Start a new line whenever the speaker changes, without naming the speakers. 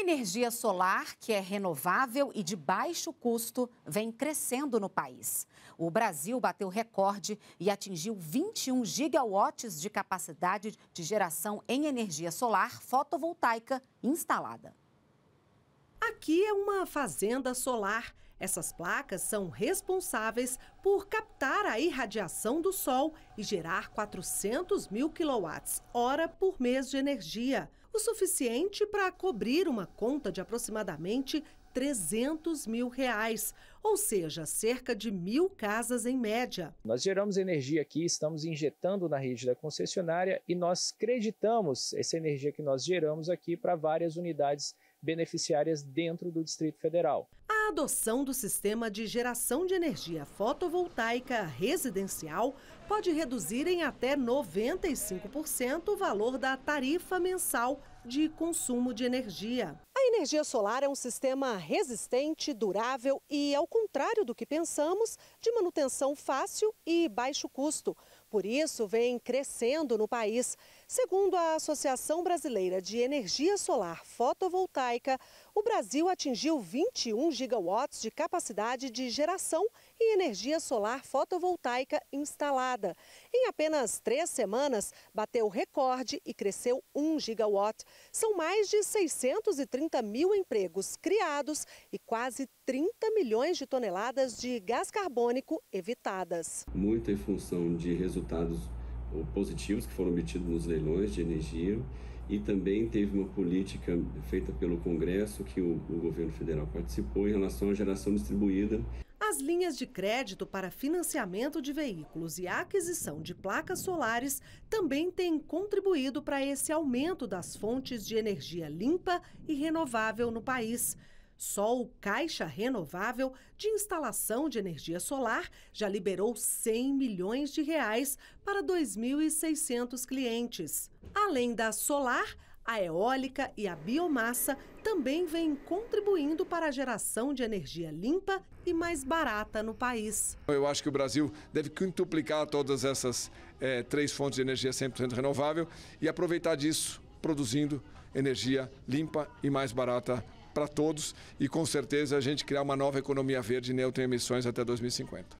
A energia solar, que é renovável e de baixo custo, vem crescendo no país. O Brasil bateu recorde e atingiu 21 gigawatts de capacidade de geração em energia solar fotovoltaica instalada. Aqui é uma fazenda solar. Essas placas são responsáveis por captar a irradiação do sol e gerar 400 mil quilowatts-hora por mês de energia, o suficiente para cobrir uma conta de aproximadamente 300 mil reais, ou seja, cerca de mil casas em média.
Nós geramos energia aqui, estamos injetando na rede da concessionária e nós creditamos essa energia que nós geramos aqui para várias unidades beneficiárias dentro do Distrito Federal.
A adoção do sistema de geração de energia fotovoltaica residencial pode reduzir em até 95% o valor da tarifa mensal de consumo de energia energia solar é um sistema resistente, durável e, ao contrário do que pensamos, de manutenção fácil e baixo custo. Por isso, vem crescendo no país. Segundo a Associação Brasileira de Energia Solar Fotovoltaica, o Brasil atingiu 21 gigawatts de capacidade de geração e energia solar fotovoltaica instalada. Em apenas três semanas, bateu recorde e cresceu 1 gigawatt. São mais de 630 mil empregos criados e quase 30 milhões de toneladas de gás carbônico evitadas.
Muito em função de resultados resultados positivos que foram obtidos nos leilões de energia e também teve uma política feita pelo Congresso que o, o governo federal participou em relação à geração distribuída.
As linhas de crédito para financiamento de veículos e aquisição de placas solares também têm contribuído para esse aumento das fontes de energia limpa e renovável no país. Só o Caixa Renovável de instalação de energia solar já liberou 100 milhões de reais para 2.600 clientes. Além da solar, a eólica e a biomassa também vêm contribuindo para a geração de energia limpa e mais barata no país.
Eu acho que o Brasil deve quintuplicar todas essas é, três fontes de energia 100% renovável e aproveitar disso produzindo energia limpa e mais barata para todos e com certeza a gente criar uma nova economia verde neutra em emissões até 2050.